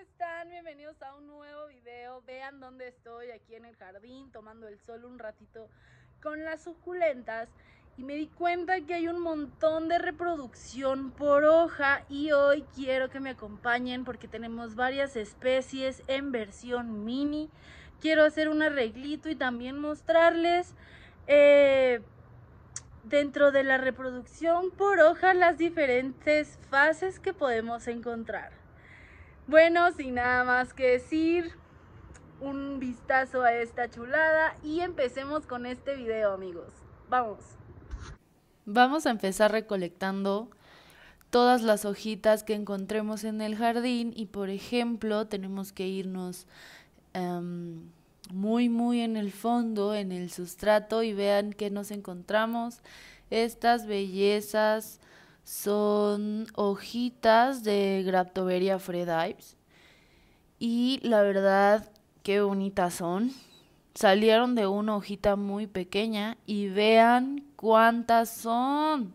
están? Bienvenidos a un nuevo video. Vean dónde estoy, aquí en el jardín, tomando el sol un ratito con las suculentas. Y me di cuenta que hay un montón de reproducción por hoja y hoy quiero que me acompañen porque tenemos varias especies en versión mini. Quiero hacer un arreglito y también mostrarles... Eh, dentro de la reproducción por hoja las diferentes fases que podemos encontrar. Bueno, sin nada más que decir, un vistazo a esta chulada y empecemos con este video, amigos. Vamos. Vamos a empezar recolectando todas las hojitas que encontremos en el jardín y, por ejemplo, tenemos que irnos em, muy, muy en el fondo, en el sustrato y vean que nos encontramos estas bellezas son hojitas de Graptoberia fredives. Y la verdad, qué bonitas son. Salieron de una hojita muy pequeña y vean cuántas son.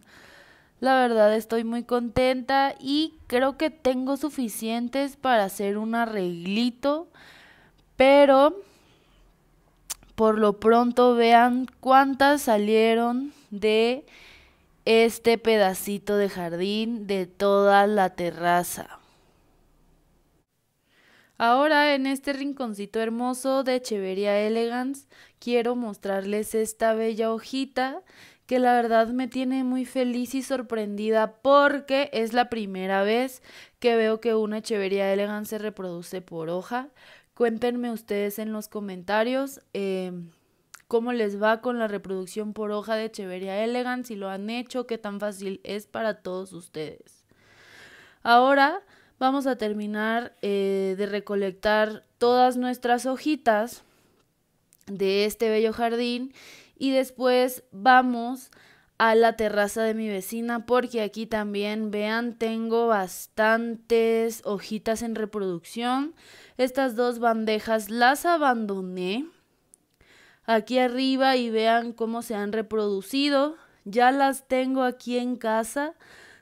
La verdad estoy muy contenta y creo que tengo suficientes para hacer un arreglito, pero por lo pronto vean cuántas salieron de este pedacito de jardín de toda la terraza. Ahora en este rinconcito hermoso de Echeveria Elegance quiero mostrarles esta bella hojita que la verdad me tiene muy feliz y sorprendida porque es la primera vez que veo que una Echeveria Elegance se reproduce por hoja. Cuéntenme ustedes en los comentarios. Eh, cómo les va con la reproducción por hoja de Echeveria Elegant, si lo han hecho, qué tan fácil es para todos ustedes. Ahora vamos a terminar eh, de recolectar todas nuestras hojitas de este bello jardín y después vamos a la terraza de mi vecina porque aquí también vean tengo bastantes hojitas en reproducción estas dos bandejas las abandoné aquí arriba y vean cómo se han reproducido. Ya las tengo aquí en casa.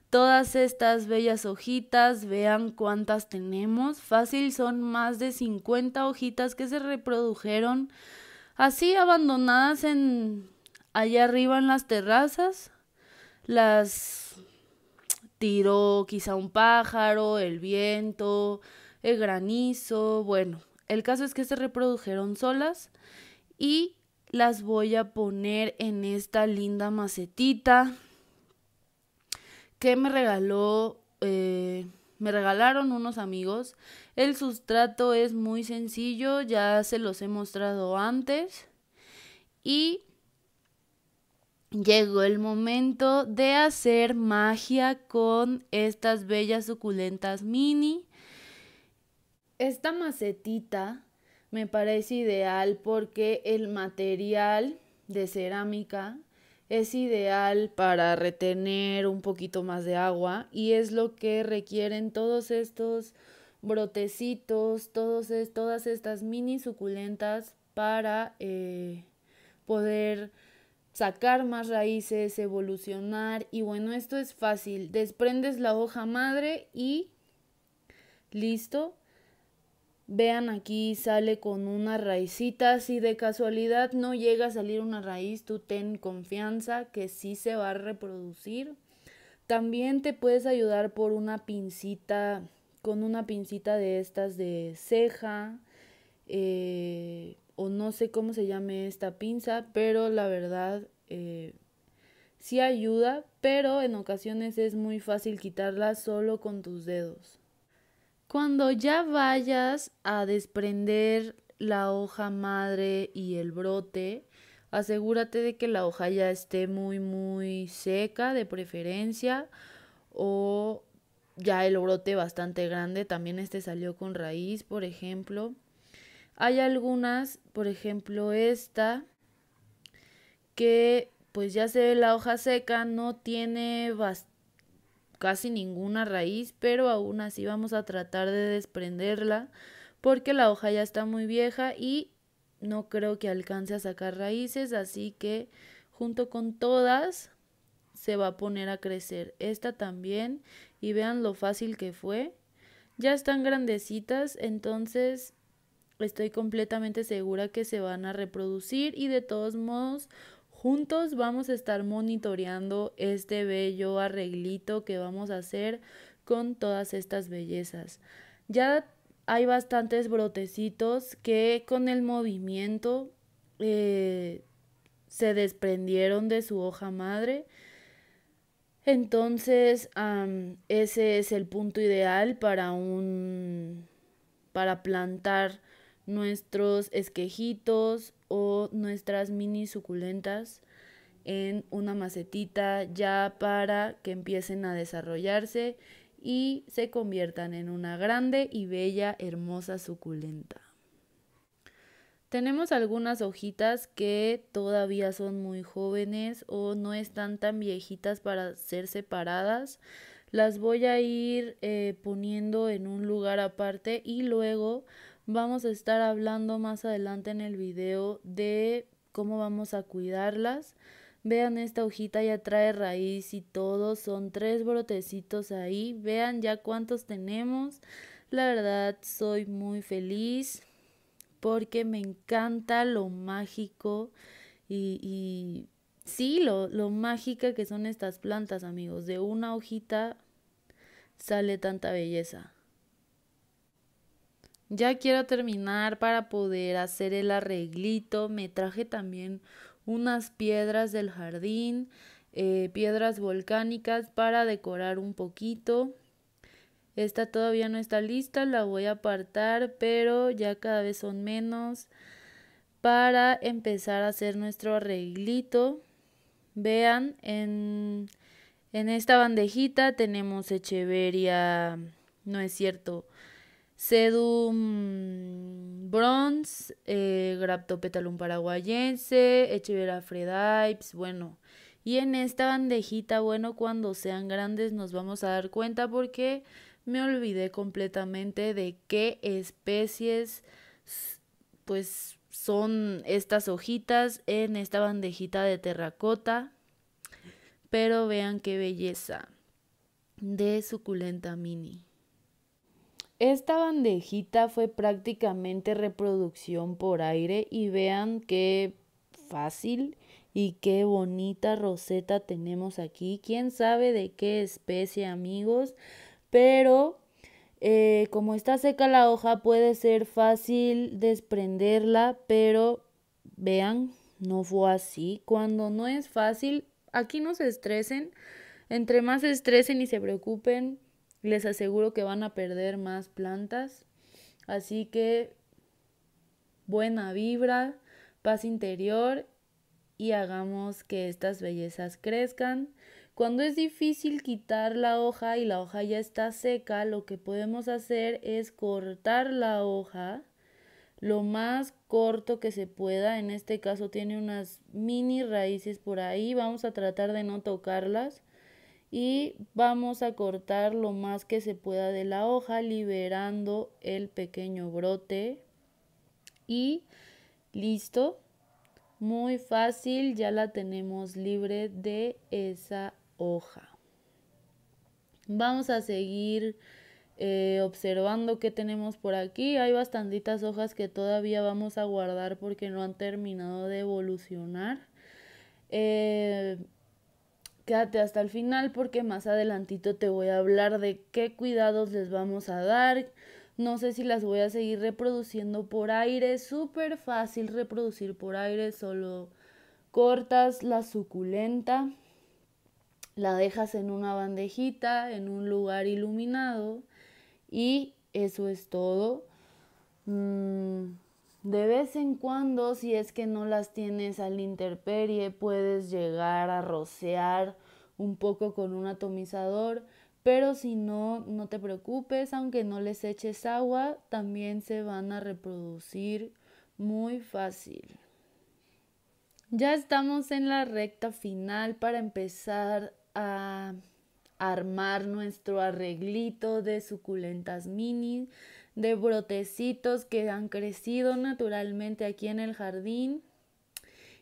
Todas estas bellas hojitas, vean cuántas tenemos. Fácil son más de 50 hojitas que se reprodujeron así abandonadas en allá arriba en las terrazas. Las tiró quizá un pájaro, el viento, el granizo, bueno, el caso es que se reprodujeron solas y las voy a poner en esta linda macetita que me regaló, eh, me regalaron unos amigos. El sustrato es muy sencillo, ya se los he mostrado antes. Y llegó el momento de hacer magia con estas bellas suculentas mini. Esta macetita me parece ideal porque el material de cerámica es ideal para retener un poquito más de agua y es lo que requieren todos estos brotecitos, todos todas estas mini suculentas para eh, poder sacar más raíces, evolucionar y bueno, esto es fácil, desprendes la hoja madre y listo, Vean aquí, sale con una raicita, Si de casualidad no llega a salir una raíz, tú ten confianza que sí se va a reproducir. También te puedes ayudar por una pincita, con una pincita de estas de ceja. Eh, o no sé cómo se llame esta pinza, pero la verdad eh, sí ayuda, pero en ocasiones es muy fácil quitarla solo con tus dedos. Cuando ya vayas a desprender la hoja madre y el brote, asegúrate de que la hoja ya esté muy muy seca de preferencia o ya el brote bastante grande, también este salió con raíz, por ejemplo. Hay algunas, por ejemplo esta, que pues ya se ve la hoja seca, no tiene bastante casi ninguna raíz, pero aún así vamos a tratar de desprenderla porque la hoja ya está muy vieja y no creo que alcance a sacar raíces, así que junto con todas se va a poner a crecer. Esta también y vean lo fácil que fue. Ya están grandecitas, entonces estoy completamente segura que se van a reproducir y de todos modos Juntos vamos a estar monitoreando este bello arreglito que vamos a hacer con todas estas bellezas. Ya hay bastantes brotecitos que con el movimiento eh, se desprendieron de su hoja madre. Entonces, ese es el punto ideal para un para plantar nuestros esquejitos o nuestras mini suculentas en una macetita ya para que empiecen a desarrollarse y se conviertan en una grande y bella hermosa suculenta. Tenemos algunas hojitas que todavía son muy jóvenes o no están tan viejitas para ser separadas. Las voy a ir eh, poniendo en un lugar aparte y luego Vamos a estar hablando más adelante en el video de cómo vamos a cuidarlas. Vean esta hojita ya trae raíz y todo, son tres brotecitos ahí. Vean ya cuántos tenemos. La verdad soy muy feliz porque me encanta lo mágico y, y sí, lo, lo mágica que son estas plantas, amigos. De una hojita sale tanta belleza. Ya quiero terminar para poder hacer el arreglito. Me traje también unas piedras del jardín, eh, piedras volcánicas para decorar un poquito. Esta todavía no está lista, la voy a apartar, pero ya cada vez son menos para empezar a hacer nuestro arreglito. Vean, en, en esta bandejita tenemos echeveria, no es cierto, Sedum Bronze, eh, Graptopetalum paraguayense, Echevera fredipes, bueno. Y en esta bandejita, bueno, cuando sean grandes nos vamos a dar cuenta porque me olvidé completamente de qué especies pues son estas hojitas en esta bandejita de terracota. Pero vean qué belleza de suculenta mini. Esta bandejita fue prácticamente reproducción por aire y vean qué fácil y qué bonita roseta tenemos aquí. Quién sabe de qué especie, amigos, pero eh, como está seca la hoja puede ser fácil desprenderla, pero vean, no fue así. Cuando no es fácil, aquí no se estresen. Entre más se estresen y se preocupen, les aseguro que van a perder más plantas. Así que buena vibra, paz interior y hagamos que estas bellezas crezcan. Cuando es difícil quitar la hoja y la hoja ya está seca, lo que podemos hacer es cortar la hoja lo más corto que se pueda. En este caso tiene unas mini raíces por ahí. Vamos a tratar de no tocarlas y vamos a cortar lo más que se pueda de la hoja liberando el pequeño brote y listo muy fácil ya la tenemos libre de esa hoja vamos a seguir eh, observando qué tenemos por aquí hay bastantitas hojas que todavía vamos a guardar porque no han terminado de evolucionar eh, Quédate hasta el final porque más adelantito te voy a hablar de qué cuidados les vamos a dar. No sé si las voy a seguir reproduciendo por aire. súper fácil reproducir por aire. Solo cortas la suculenta, la dejas en una bandejita, en un lugar iluminado. Y eso es todo. Mm, de vez en cuando, si es que no las tienes al interperie, puedes llegar a rocear un poco con un atomizador, pero si no, no te preocupes, aunque no les eches agua, también se van a reproducir muy fácil. Ya estamos en la recta final para empezar a armar nuestro arreglito de suculentas mini de brotecitos que han crecido naturalmente aquí en el jardín.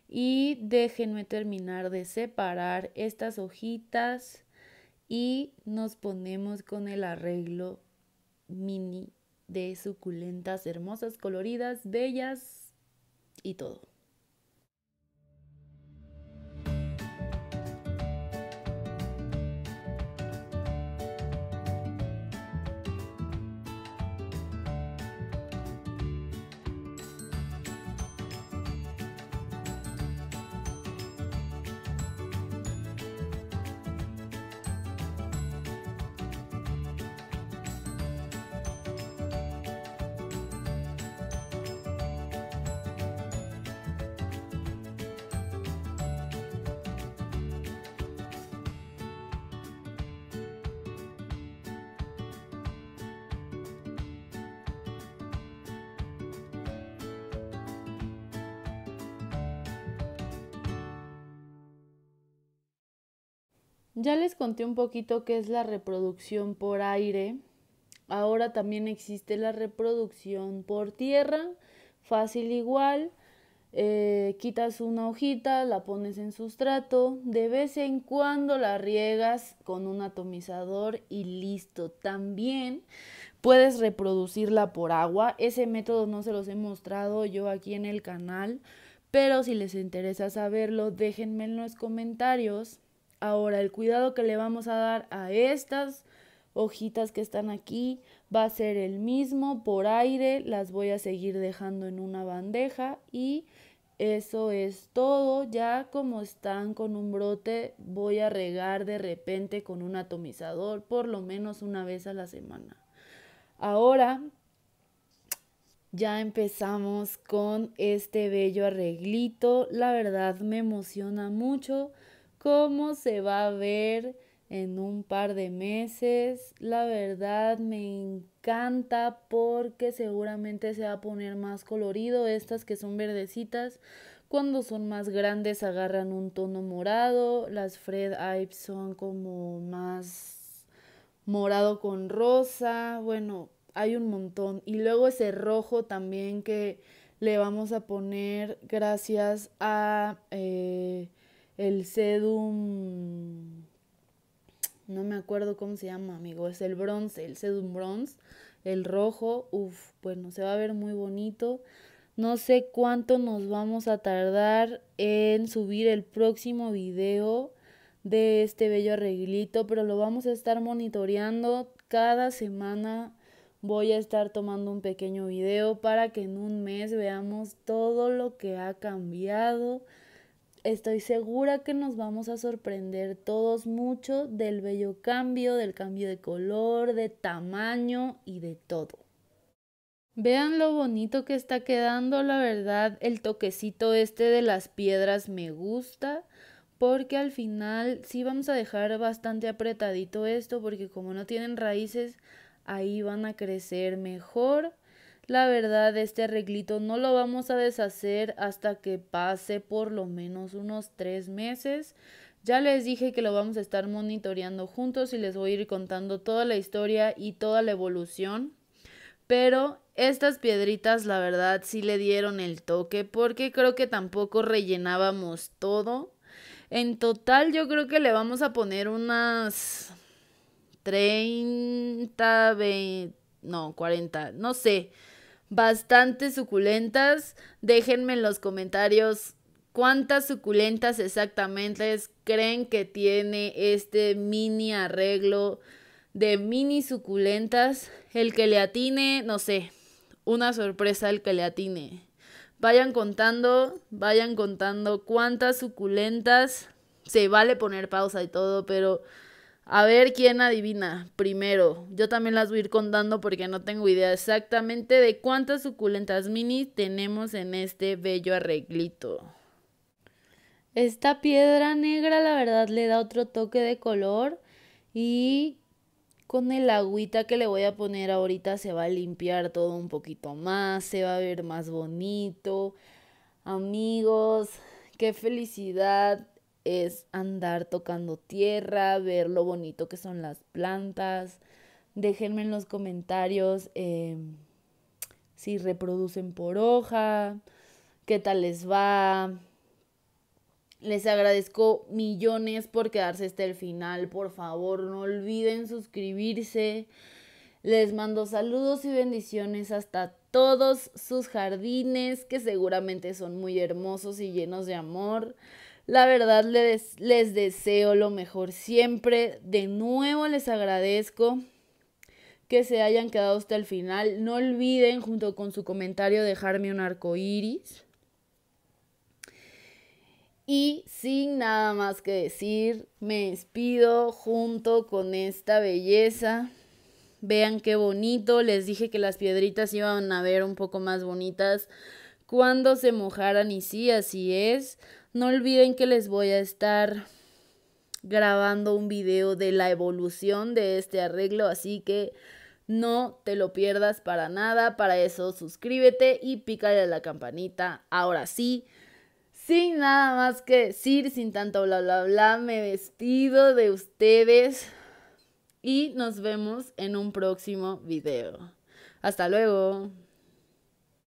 Y déjenme terminar de separar estas hojitas y nos ponemos con el arreglo mini de suculentas hermosas, coloridas, bellas y todo. Ya les conté un poquito qué es la reproducción por aire. Ahora también existe la reproducción por tierra, fácil igual. Eh, quitas una hojita, la pones en sustrato, de vez en cuando la riegas con un atomizador y listo. También puedes reproducirla por agua. Ese método no se los he mostrado yo aquí en el canal, pero si les interesa saberlo, déjenme en los comentarios. Ahora, el cuidado que le vamos a dar a estas hojitas que están aquí va a ser el mismo por aire, las voy a seguir dejando en una bandeja y eso es todo, ya como están con un brote voy a regar de repente con un atomizador por lo menos una vez a la semana. Ahora ya empezamos con este bello arreglito, la verdad me emociona mucho cómo se va a ver en un par de meses. La verdad me encanta porque seguramente se va a poner más colorido. Estas que son verdecitas, cuando son más grandes agarran un tono morado. Las Fred Ives son como más morado con rosa. Bueno, hay un montón. Y luego ese rojo también que le vamos a poner gracias a... Eh, el sedum, no me acuerdo cómo se llama, amigo, es el bronce, el sedum bronce el rojo, uff, bueno, se va a ver muy bonito. No sé cuánto nos vamos a tardar en subir el próximo video de este bello arreglito, pero lo vamos a estar monitoreando cada semana. Voy a estar tomando un pequeño video para que en un mes veamos todo lo que ha cambiado Estoy segura que nos vamos a sorprender todos mucho del bello cambio, del cambio de color, de tamaño y de todo. Vean lo bonito que está quedando, la verdad, el toquecito este de las piedras me gusta, porque al final sí vamos a dejar bastante apretadito esto, porque como no tienen raíces, ahí van a crecer mejor. La verdad, este arreglito no lo vamos a deshacer hasta que pase por lo menos unos tres meses. Ya les dije que lo vamos a estar monitoreando juntos y les voy a ir contando toda la historia y toda la evolución. Pero estas piedritas, la verdad, sí le dieron el toque porque creo que tampoco rellenábamos todo. En total, yo creo que le vamos a poner unas 30, 20, no, 40, no sé bastante suculentas. Déjenme en los comentarios cuántas suculentas exactamente creen que tiene este mini arreglo de mini suculentas. El que le atine, no sé, una sorpresa el que le atine. Vayan contando, vayan contando cuántas suculentas. Se vale poner pausa y todo, pero a ver quién adivina primero. Yo también las voy a ir contando porque no tengo idea exactamente de cuántas suculentas mini tenemos en este bello arreglito. Esta piedra negra la verdad le da otro toque de color y con el agüita que le voy a poner ahorita se va a limpiar todo un poquito más, se va a ver más bonito. Amigos, qué felicidad es andar tocando tierra, ver lo bonito que son las plantas. Déjenme en los comentarios em, si reproducen por hoja, qué tal les va. Les agradezco millones por quedarse hasta el final. Por favor, no olviden suscribirse. Les mando saludos y bendiciones hasta todos sus jardines, que seguramente son muy hermosos y llenos de amor. La verdad les, les deseo lo mejor siempre. De nuevo les agradezco que se hayan quedado hasta el final. No olviden, junto con su comentario, dejarme un arco iris. Y sin nada más que decir, me despido junto con esta belleza. Vean qué bonito. Les dije que las piedritas iban a ver un poco más bonitas cuando se mojaran y sí, así es. No olviden que les voy a estar grabando un video de la evolución de este arreglo, así que no te lo pierdas para nada. Para eso suscríbete y pícale a la campanita. Ahora sí, sin nada más que decir, sin tanto bla bla bla, me vestido de ustedes y nos vemos en un próximo video. Hasta luego.